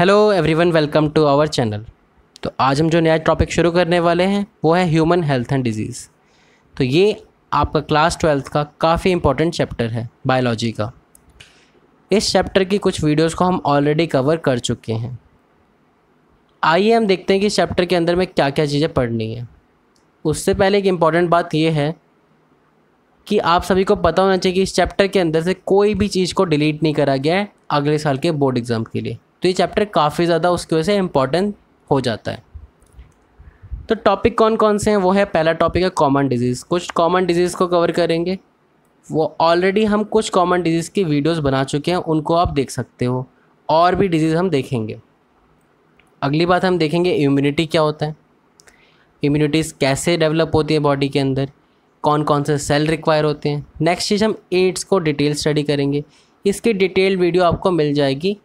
hello everyone welcome to our channel तो आज हम जो नया टॉपिक शुरू करने वाले हैं वो है ह्यूमन हेल्थ एंड डिजीज़ तो ये आपका क्लास ट्वेल्थ का काफ़ी इंपॉर्टेंट चैप्टर है बायोलॉजी का इस चैप्टर की कुछ वीडियोस को हम ऑलरेडी कवर कर चुके हैं आइए हम देखते हैं कि इस चैप्टर के अंदर में क्या क्या चीज़ें पढ़नी है उससे पहले एक इम्पॉर्टेंट बात यह है कि आप सभी को पता होना चाहिए कि इस चैप्टर के अंदर से कोई भी चीज़ को डिलीट नहीं करा गया है अगले साल के बोर्ड एग्ज़ाम के लिए तो ये चैप्टर काफ़ी ज़्यादा उसकी वजह से इम्पॉर्टेंट हो जाता है तो टॉपिक कौन कौन से हैं वो है पहला टॉपिक है कॉमन डिजीज़ कुछ कॉमन डिजीज़ को कवर करेंगे वो ऑलरेडी हम कुछ कॉमन डिजीज़ की वीडियोस बना चुके हैं उनको आप देख सकते हो और भी डिजीज़ हम देखेंगे अगली बात हम देखेंगे इम्यूनिटी क्या होता है इम्यूनिटीज़ कैसे डेवलप होती है बॉडी के अंदर कौन कौन से सेल रिक्वायर होते हैं नेक्स्ट चीज़ हम एड्स को डिटेल स्टडी करेंगे इसकी डिटेल वीडियो आपको मिल जाएगी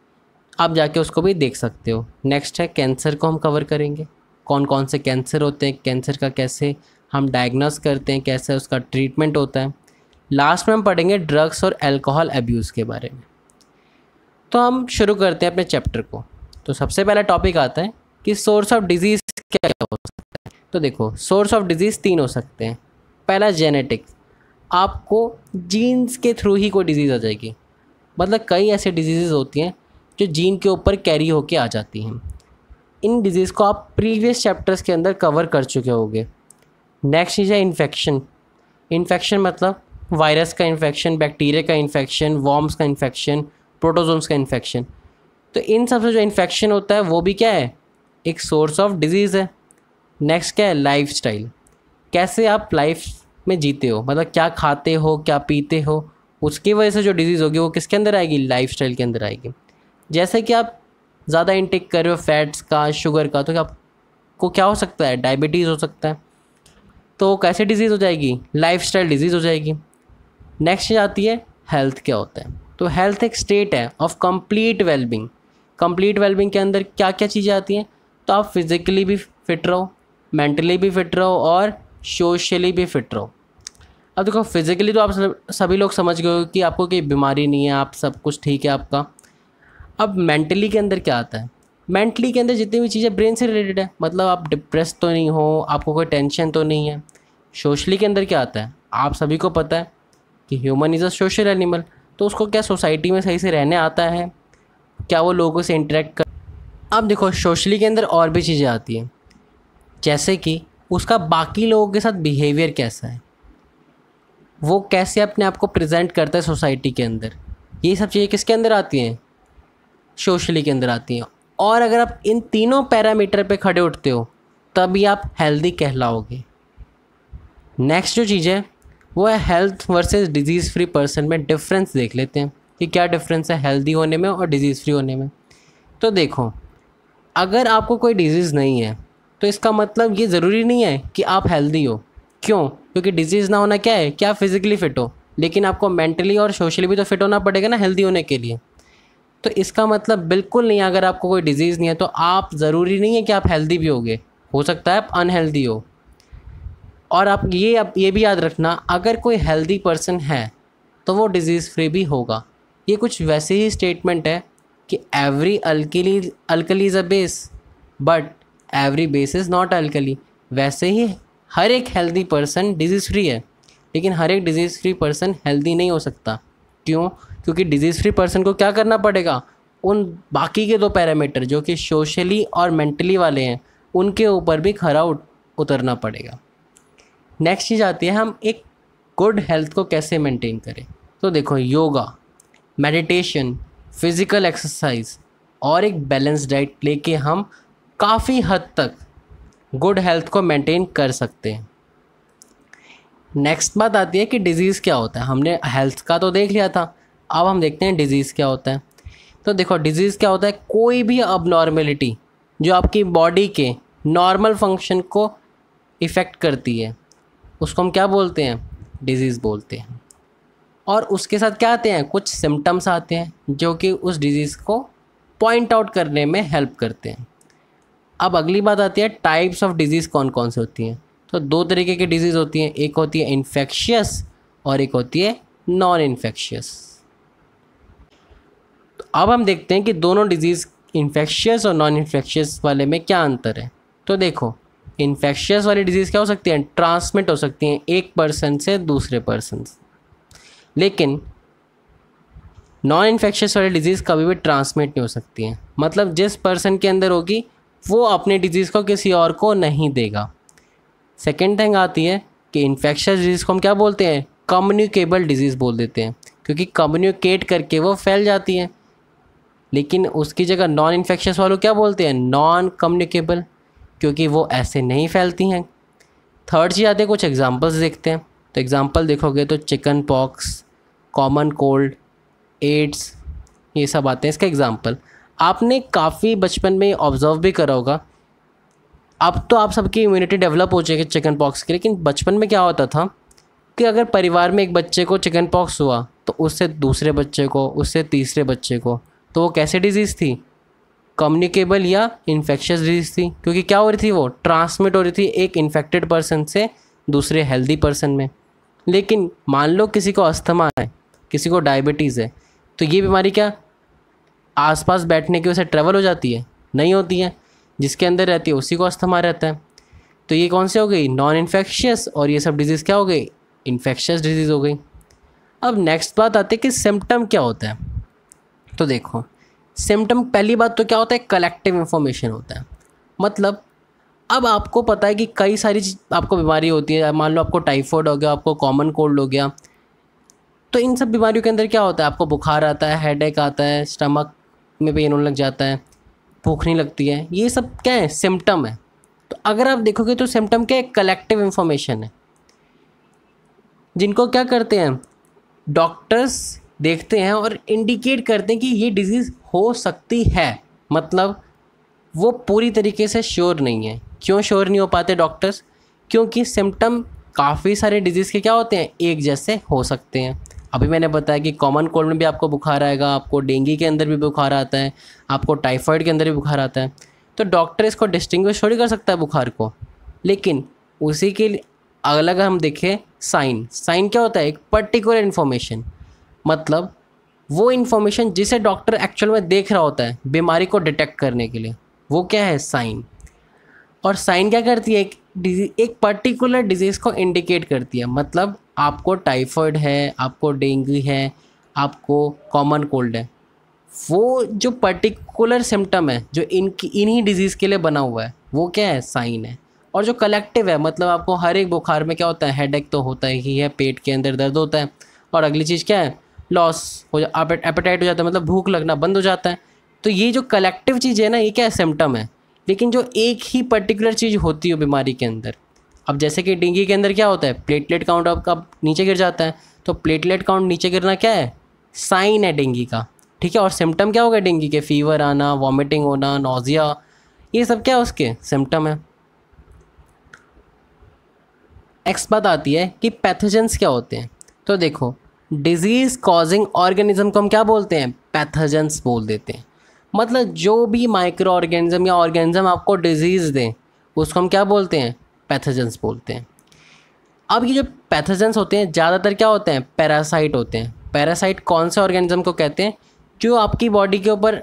आप जाके उसको भी देख सकते हो नेक्स्ट है कैंसर को हम कवर करेंगे कौन कौन से कैंसर होते हैं कैंसर का कैसे हम डायग्नोस करते हैं कैसे उसका ट्रीटमेंट होता है लास्ट में हम पढ़ेंगे ड्रग्स और अल्कोहल एब्यूज़ के बारे में तो हम शुरू करते हैं अपने चैप्टर को तो सबसे पहला टॉपिक आता है कि सोर्स ऑफ डिजीज़ क्या हो सकता है तो देखो सोर्स ऑफ डिजीज़ तीन हो सकते हैं पहला जेनेटिक्स आपको जीन्स के थ्रू ही कोई डिजीज़ आ जाएगी मतलब कई ऐसे डिजीज़ होती हैं जो जीन के ऊपर कैरी होके आ जाती हैं इन डिजीज़ को आप प्रीवियस चैप्टर्स के अंदर कवर कर चुके होंगे नेक्स्ट चीज़ है इन्फेक्शन इन्फेक्शन मतलब वायरस का इन्फेक्शन बैक्टीरिया का इन्फेक्शन वॉम्स का इन्फेक्शन प्रोटोजोम्स का इन्फेक्शन तो इन सब से जो इन्फेक्शन होता है वो भी क्या है एक सोर्स ऑफ डिजीज़ है नेक्स्ट क्या है लाइफ स्टाइल कैसे आप लाइफ में जीते हो मतलब क्या खाते हो क्या पीते हो उसकी वजह से जो डिजीज़ होगी वो किसके अंदर आएगी लाइफ स्टाइल के अंदर आएगी जैसे कि आप ज़्यादा इनटेक कर रहे हो फैट्स का शुगर का तो आपको क्या हो सकता है डायबिटीज़ हो सकता है तो कैसे डिजीज़ हो जाएगी लाइफ डिजीज़ हो जाएगी नेक्स्ट आती है हेल्थ क्या होता है तो हेल्थ एक स्टेट है of complete wellbeing complete wellbeing के अंदर क्या क्या चीज़ें आती हैं तो आप फिज़िकली भी फिट रहो मेंटली भी फिट रहो और सोशली भी फिट रहो अब देखो फिज़िकली तो आप सभी लोग समझ गए हो कि आपको कोई बीमारी नहीं है आप सब कुछ ठीक है आपका अब मेंटली के अंदर क्या आता है मेंटली के अंदर जितनी भी चीज़ें ब्रेन से रिलेटेड है मतलब आप डिप्रेस तो नहीं हो आपको कोई टेंशन तो नहीं है सोशली के अंदर क्या आता है आप सभी को पता है कि human is a social animal तो उसको क्या सोसाइटी में सही से रहने आता है क्या वो लोगों से इंटरेक्ट कर अब देखो सोशली के अंदर और भी चीज़ें आती हैं जैसे कि उसका बाकी लोगों के साथ बिहेवियर कैसा है वो कैसे अपने आप को प्रेजेंट करता है सोसाइटी के अंदर ये सब चीज़ें किसके अंदर आती हैं सोशली के अंदर आती हैं और अगर आप इन तीनों पैरामीटर पे खड़े उठते हो तभी आप हेल्दी कहलाओगे नेक्स्ट जो चीज़ है वो है health versus disease free person में डिफरेंस देख लेते हैं कि क्या डिफरेंस है हेल्दी होने में और डिजीज़ फ्री होने में तो देखो अगर आपको कोई डिजीज़ नहीं है तो इसका मतलब ये ज़रूरी नहीं है कि आप हेल्दी हो क्यों क्योंकि डिजीज़ ना होना क्या है क्या फिज़िकली फ़िट हो लेकिन आपको मेंटली और सोशली भी तो फिट होना पड़ेगा ना हेल्दी होने के लिए तो इसका मतलब बिल्कुल नहीं अगर आपको कोई डिजीज़ नहीं है तो आप ज़रूरी नहीं है कि आप हेल्दी भी होगे हो सकता है आप अनहेल्दी हो और आप ये आप ये भी याद रखना अगर कोई हेल्दी पर्सन है तो वो डिज़ीज़ फ्री भी होगा ये कुछ वैसे ही स्टेटमेंट है कि every alkali alkali is a base but every base is not alkali वैसे ही हर एक हेल्दी पर्सन डिज़ीज़ फ्री है लेकिन हर एक डिज़ीज़ फ्री पर्सन हेल्दी नहीं हो सकता क्यों क्योंकि डिजीज़ फ्री पर्सन को क्या करना पड़ेगा उन बाकी के दो पैरामीटर जो कि सोशली और मेंटली वाले हैं उनके ऊपर भी खरा उतरना पड़ेगा नेक्स्ट चीज़ आती है हम एक गुड हेल्थ को कैसे मेंटेन करें तो देखो योगा मेडिटेशन फिज़िकल एक्सरसाइज और एक बैलेंस डाइट लेके हम काफ़ी हद तक गुड हेल्थ को मेंटेन कर सकते हैं नेक्स्ट बात आती है कि डिज़ीज़ क्या होता है हमने हेल्थ का तो देख लिया था अब हम देखते हैं डिजीज़ क्या होता है तो देखो डिजीज़ क्या होता है कोई भी अब जो आपकी बॉडी के नॉर्मल फंक्शन को इफ़ेक्ट करती है उसको हम क्या बोलते हैं डिजीज़ बोलते हैं और उसके साथ क्या आते हैं कुछ सिम्टम्स आते हैं जो कि उस डिज़ीज़ को पॉइंट आउट करने में हेल्प करते हैं अब अगली बात आती है टाइप्स ऑफ डिज़ीज़ कौन कौन से होती हैं तो दो तरीके की डिज़ीज़ होती हैं एक होती है इन्फेक्शियस और एक होती है नॉन इन्फेक्शियस अब हम देखते हैं कि दोनों डिजीज़ इन्फेक्शियस और नॉन इन्फेक्शियस वाले में क्या अंतर है तो देखो इन्फेक्शियस वाली डिजीज़ क्या हो सकती है ट्रांसमिट हो सकती हैं एक पर्सन से दूसरे पर्सन से लेकिन नॉन इन्फेक्शियस वाली डिजीज़ कभी भी ट्रांसमिट नहीं हो सकती है मतलब जिस पर्सन के अंदर होगी वो अपनी डिजीज़ को किसी और को नहीं देगा सेकेंड थिंग आती है कि इन्फेक्शियस डिजीज़ को हम क्या बोलते हैं कम्युनिकेबल डिजीज़ बोल देते हैं क्योंकि कम्युनिकेट करके वो फैल जाती है लेकिन उसकी जगह नॉन इन्फेक्शस वालों क्या बोलते हैं नॉन कम्युनिकेबल क्योंकि वो ऐसे नहीं फैलती हैं थर्ड चीज़ आते हैं कुछ एग्जाम्पल्स देखते हैं तो एग्ज़ाम्पल देखोगे तो chicken pox common cold AIDS ये सब आते हैं इसका एग्ज़ाम्पल आपने काफ़ी बचपन में ऑब्ज़र्व भी करा होगा अब तो आप सबकी इम्यूनिटी डेवलप हो जाएगी चिकन पॉक्स की लेकिन बचपन में क्या होता था कि अगर परिवार में एक बच्चे को चिकन पॉक्स हुआ तो उससे दूसरे बच्चे को उससे तीसरे बच्चे को तो वो कैसे डिजीज़ थी कम्युनिकेबल या इन्फेक्शस डिजीज़ थी क्योंकि क्या हो रही थी वो ट्रांसमिट हो रही थी एक इन्फेक्टेड पर्सन से दूसरे हेल्दी पर्सन में लेकिन मान लो किसी को अस्थमा है किसी को डायबिटीज़ है तो ये बीमारी क्या आसपास बैठने की वजह से ट्रेवल हो जाती है नहीं होती है जिसके अंदर रहती है उसी को अस्थमा रहता है तो ये कौन सी हो गई नॉन इन्फेक्शियस और ये सब डिजीज़ क्या हो गई इन्फेक्शस डिजीज़ हो गई अब नेक्स्ट बात आती है कि सिम्टम क्या होता है तो देखो सिम्टम पहली बात तो क्या होता है कलेक्टिव इन्फॉर्मेशन होता है मतलब अब आपको पता है कि कई सारी आपको बीमारी होती है मान लो आपको टाइफॉइड हो गया आपको कॉमन कोल्ड हो गया तो इन सब बीमारियों के अंदर क्या होता है आपको बुखार आता है हेड आता है स्टमक में पेन होने लग जाता है भूख नहीं लगती है ये सब क्या है सिम्टम है तो अगर आप देखोगे तो सिम्टम क्या है कलेक्टिव इन्फॉर्मेशन है जिनको क्या करते हैं डॉक्टर्स देखते हैं और इंडिकेट करते हैं कि ये डिज़ीज़ हो सकती है मतलब वो पूरी तरीके से श्योर नहीं है क्यों श्योर नहीं हो पाते डॉक्टर्स क्योंकि सिम्टम काफ़ी सारे डिजीज़ के क्या होते हैं एक जैसे हो सकते हैं अभी मैंने बताया कि कॉमन कोल्ड में भी आपको बुखार आएगा आपको डेंगू के अंदर भी बुखार आता है आपको टाइफाइड के अंदर भी बुखार आता है तो डॉक्टर इसको डिस्टिंग थोड़ी कर सकता है बुखार को लेकिन उसी के अलग हम देखें साइन साइन क्या होता है एक पर्टिकुलर इन्फॉर्मेशन मतलब वो इन्फॉर्मेशन जिसे डॉक्टर एक्चुअल में देख रहा होता है बीमारी को डिटेक्ट करने के लिए वो क्या है साइन और साइन क्या करती है एक पर्टिकुलर डिजीज़ को इंडिकेट करती है मतलब आपको टाइफॉइड है आपको डेंगू है आपको कॉमन कोल्ड है वो जो पर्टिकुलर सिम्टम है जो इनकी इन्हीं डिजीज़ के लिए बना हुआ है वो क्या है साइन है और जो कलेक्टिव है मतलब आपको हर एक बुखार में क्या होता है हेडेक तो होता ही है पेट के अंदर दर्द होता है और अगली चीज़ क्या है लॉस हो जाटाइट हो जाता है मतलब भूख लगना बंद हो जाता है तो ये जो कलेक्टिव चीज़ है ना ये क्या सिम्टम है लेकिन जो एक ही पर्टिकुलर चीज़ होती है बीमारी के अंदर अब जैसे कि डेंगू के अंदर क्या होता है प्लेटलेट काउंट आपका नीचे गिर जाता है तो प्लेटलेट काउंट नीचे गिरना क्या है साइन है डेंगी का ठीक है और सिम्टम क्या होगा डेंगी के फीवर आना वॉमिटिंग होना नोज़िया ये सब क्या उसके सिम्टम है एक्स बात आती है कि पैथोजेंस क्या होते हैं तो देखो डिजीज़ कॉजिंग ऑर्गेनिज्म को हम क्या बोलते हैं पैथोजेंस बोल देते हैं मतलब जो भी माइक्रो ऑर्गेनिज्म या ऑर्गेनिज्म आपको डिजीज़ दें उसको हम क्या बोलते हैं पैथजेंस बोलते हैं अब ये जो पैथोजेंस होते हैं ज़्यादातर क्या होते हैं पैरासाइट होते हैं पैरासाइट कौन से ऑर्गेनिज्म को कहते हैं जो आपकी बॉडी के ऊपर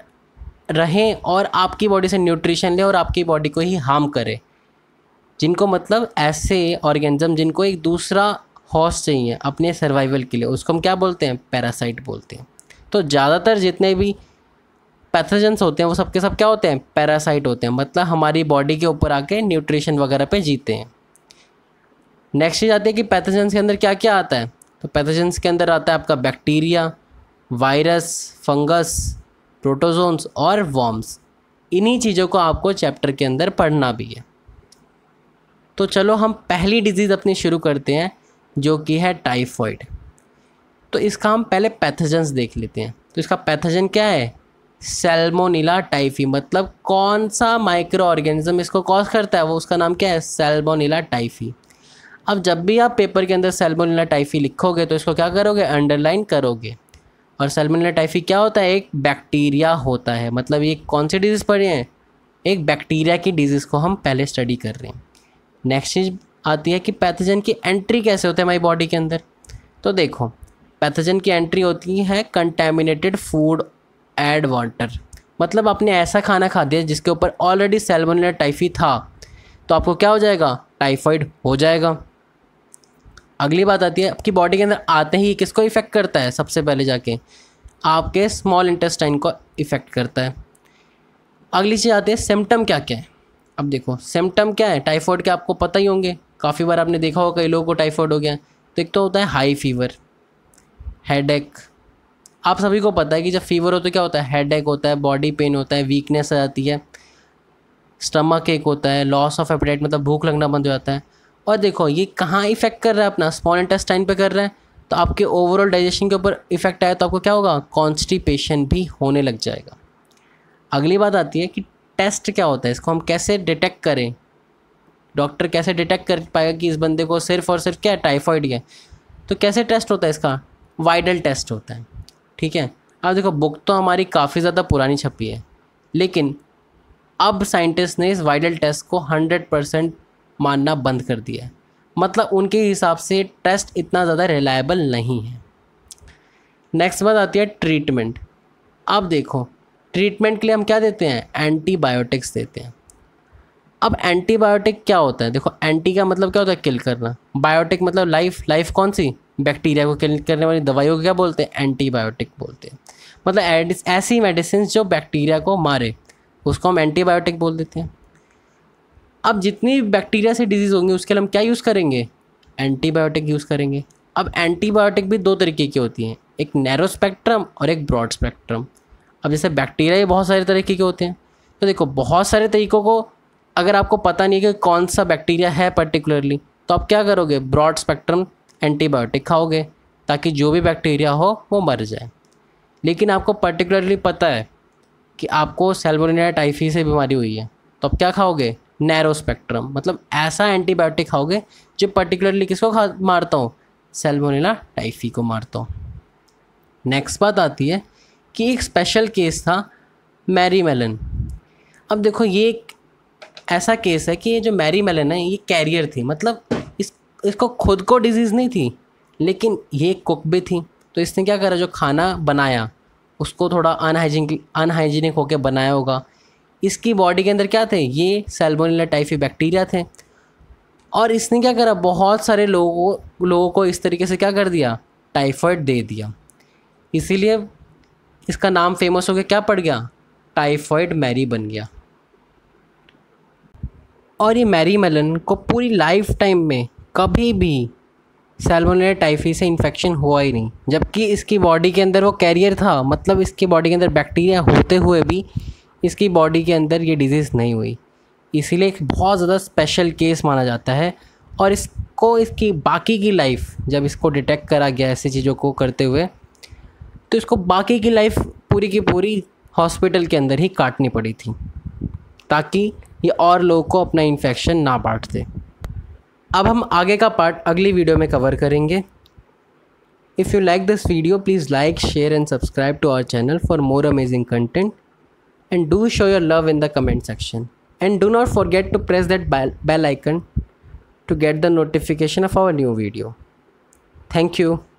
रहें और आपकी बॉडी से न्यूट्रिशन लें और आपकी बॉडी को ही हार्म करें जिनको मतलब ऐसे ऑर्गेनिज्म जिनको एक दूसरा हॉस्ट चाहिए अपने सर्वाइवल के लिए उसको हम क्या बोलते हैं पैरासाइट बोलते हैं तो ज़्यादातर जितने भी पैथोजेंस होते हैं वो सबके सब क्या होते हैं पैरासाइट होते हैं मतलब हमारी बॉडी के ऊपर आके न्यूट्रिशन वगैरह पे जीते हैं नेक्स्ट चीज़ जाते हैं कि पैथोजेंस के अंदर क्या क्या आता है तो पैथोजेंस के अंदर आता है आपका बैक्टीरिया वायरस फंगस प्रोटोजोन्स और वॉम्स इन्हीं चीज़ों को आपको चैप्टर के अंदर पढ़ना भी है तो चलो हम पहली डिजीज़ अपनी शुरू करते हैं जो कि है टाइफॉइड तो इसका हम पहले पैथजन्स देख लेते हैं तो इसका पैथजन क्या है सेल्मोनीला टाइफी मतलब कौन सा माइक्रो ऑर्गेनिज्म इसको कॉज करता है वो उसका नाम क्या है सेल्मोनिला टाइफी अब जब भी आप पेपर के अंदर सेल्मोनिला टाइफी लिखोगे तो इसको क्या करोगे अंडरलाइन करोगे और सेल्मोनिला टाइफी क्या होता है एक बैक्टीरिया होता है मतलब ये कौन सी डिजीज़ पढ़ है हैं एक बैक्टीरिया की डिजीज़ को हम पहले स्टडी कर रहे हैं नेक्स्ट चीज़ आती है कि पैथोजन की एंट्री कैसे होती है हमारी बॉडी के अंदर तो देखो पैथोजन की एंट्री होती है कंटेमिनेटेड फूड एड वाटर मतलब आपने ऐसा खाना खा दिया जिसके ऊपर ऑलरेडी सेलमोनेला टाइफी था तो आपको क्या हो जाएगा टाइफाइड हो जाएगा अगली बात आती है आपकी बॉडी के अंदर आते ही किसको इफ़ेक्ट करता है सबसे पहले जाके आपके स्मॉल इंटेस्टाइन को इफ़ेक्ट करता है अगली चीज़ आती है सिम्टम क्या क्या है अब देखो सिम्टम क्या है टाइफाइड के आपको पता ही होंगे काफ़ी बार आपने देखा होगा कई लोगों को टाइफॉइड हो गया तो एक तो होता है हाई फीवर हेड आप सभी को पता है कि जब फीवर हो तो क्या होता है हेड होता है बॉडी पेन होता है वीकनेस आ जाती है स्टमक एक होता है लॉस ऑफ एपेटाइट मतलब भूख लगना बंद हो जाता है और देखो ये कहाँ इफेक्ट कर रहा है अपना स्मॉल इंटेस्टाइन पे कर रहा है तो आपके ओवरऑल डाइजेशन के ऊपर इफेक्ट आया तो आपको क्या होगा कॉन्स्टिपेशन भी होने लग जाएगा अगली बात आती है कि टेस्ट क्या होता है इसको हम कैसे डिटेक्ट करें डॉक्टर कैसे डिटेक्ट कर पाएगा कि इस बंदे को सिर्फ और सिर्फ क्या टाइफॉइड है तो कैसे टेस्ट होता है इसका वाइडल टेस्ट होता है ठीक है अब देखो बुक तो हमारी काफ़ी ज़्यादा पुरानी छपी है लेकिन अब साइंटिस्ट ने इस वाइडल टेस्ट को हंड्रेड परसेंट मानना बंद कर दिया है मतलब उनके हिसाब से टेस्ट इतना ज़्यादा रिलायबल नहीं है नेक्स्ट बात आती है ट्रीटमेंट अब देखो ट्रीटमेंट के लिए हम क्या देते हैं एंटीबायोटिक्स देते हैं अब एंटीबायोटिक क्या होता है देखो एंटी का मतलब क्या होता है किल करना बायोटिक मतलब लाइफ लाइफ कौन सी बैक्टीरिया को किल करने वाली दवाइयों को क्या बोलते हैं एंटीबायोटिक बोलते हैं मतलब ऐसी मेडिसिन जो बैक्टीरिया को मारे उसको हम एंटीबायोटिक बोल देते हैं अब जितनी बैक्टीरिया से डिजीज़ होंगी उसके लिए हम क्या यूज़ करेंगे एंटीबायोटिक यूज़ करेंगे अब एंटीबायोटिक भी दो तरीके की होती हैं एक नैरो स्पेक्ट्रम और एक ब्रॉड स्पेक्ट्रम अब जैसे बैक्टीरिया बहुत सारे तरीके के होते हैं तो देखो बहुत सारे तरीक़ों को अगर आपको पता नहीं है कि कौन सा बैक्टीरिया है पर्टिकुलरली तो आप क्या करोगे ब्रॉड स्पेक्ट्रम एंटीबायोटिक खाओगे ताकि जो भी बैक्टीरिया हो वो मर जाए लेकिन आपको पर्टिकुलरली पता है कि आपको सेल्बोनिया टाइफी से बीमारी हुई है तो आप क्या खाओगे नैरो स्पेक्ट्रम मतलब ऐसा एंटीबायोटिक खाओगे जो पर्टिकुलरली किसको खा मारता हूँ सेलमोनिला टाइफी को मारता हूँ नेक्स्ट बात आती है कि एक स्पेशल केस था मैरी मेलन अब देखो ये एक ऐसा केस है कि ये जो मैरी मेलन है ये कैरियर थी मतलब इस इसको खुद को डिजीज़ नहीं थी लेकिन ये कुक भी थी तो इसने क्या करा जो खाना बनाया उसको थोड़ा अनहाइजीन अनहाइजीनिक होकर बनाया होगा इसकी बॉडी के अंदर क्या थे ये सेल्मोनेला टाइफी बैक्टीरिया थे और इसने क्या करा बहुत सारे लोगों लोगों को इस तरीके से क्या कर दिया टाइफॉइड दे दिया इसीलिए इसका नाम फेमस हो गया क्या पड़ गया टाइफॉइड मैरी बन गया और ये मैरी मेलन को पूरी लाइफ टाइम में कभी भी सेलमोनेरा टाइफी से इन्फेक्शन हुआ ही नहीं जबकि इसकी बॉडी के अंदर वो कैरियर था मतलब इसकी बॉडी के अंदर बैक्टीरिया होते हुए भी इसकी बॉडी के अंदर ये डिज़ीज़ नहीं हुई इसीलिए एक बहुत ज़्यादा स्पेशल केस माना जाता है और इसको इसकी बाकी की लाइफ जब इसको डिटेक्ट करा गया ऐसी चीज़ों को करते हुए तो इसको बाकी की लाइफ पूरी की पूरी हॉस्पिटल के अंदर ही काटनी पड़ी थी ताकि ये और लोगों को अपना इन्फेक्शन ना बांट दे अब हम आगे का पार्ट अगली वीडियो में कवर करेंगे if you like this video please like share and subscribe to our channel for more amazing content and do show your love in the comment section and do not forget to press that bell icon to get the notification of our new video thank you